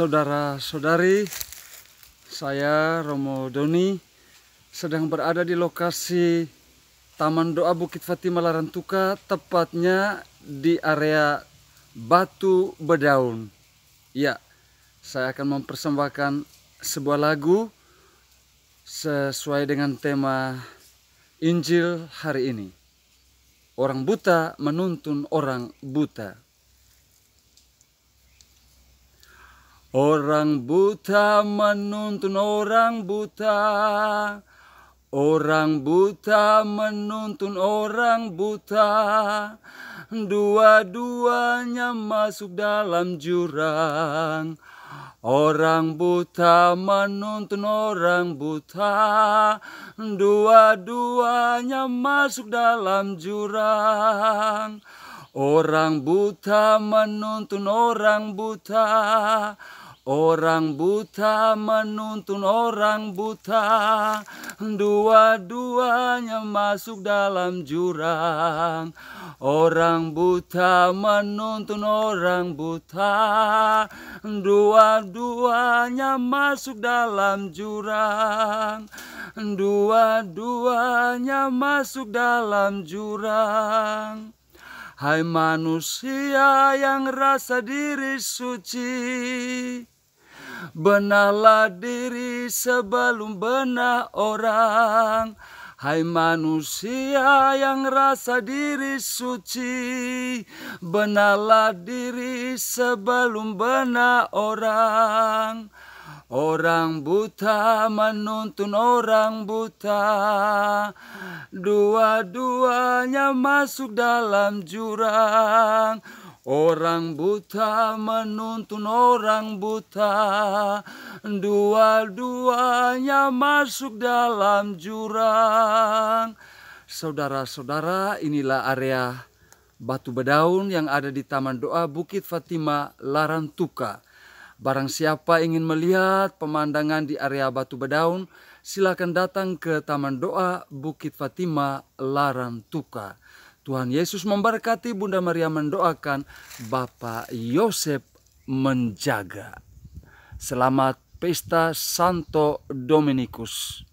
saudara-saudari, saya Romo Doni sedang berada di lokasi Taman Doa Bukit Fatimah Larantuka, tepatnya di area Batu Bedaun. Ya, saya akan mempersembahkan sebuah lagu sesuai dengan tema Injil hari ini. Orang buta menuntun orang buta. Orang buta menuntun orang buta. Orang buta menuntun orang buta. Dua-duanya masuk dalam jurang. Orang buta menuntun orang buta, dua-duanya masuk dalam jurang. Orang buta menuntun orang buta Orang buta menuntun orang buta Dua-duanya masuk dalam jurang Orang buta menuntun orang buta Dua-duanya masuk dalam jurang Dua-duanya masuk dalam jurang Hai manusia yang rasa diri suci, benahlah diri sebelum benah orang. Hai manusia yang rasa diri suci, benahlah diri sebelum benah orang. Orang buta menuntun orang buta Dua-duanya masuk dalam jurang Orang buta menuntun orang buta Dua-duanya masuk dalam jurang Saudara-saudara inilah area batu bedaun yang ada di Taman Doa Bukit Fatima Larantuka Barang siapa ingin melihat pemandangan di area Batu Bedaun, silakan datang ke Taman Doa Bukit Fatima Larang Tuka. Tuhan Yesus memberkati Bunda Maria mendoakan Bapak Yosef menjaga. Selamat Pesta Santo Dominikus.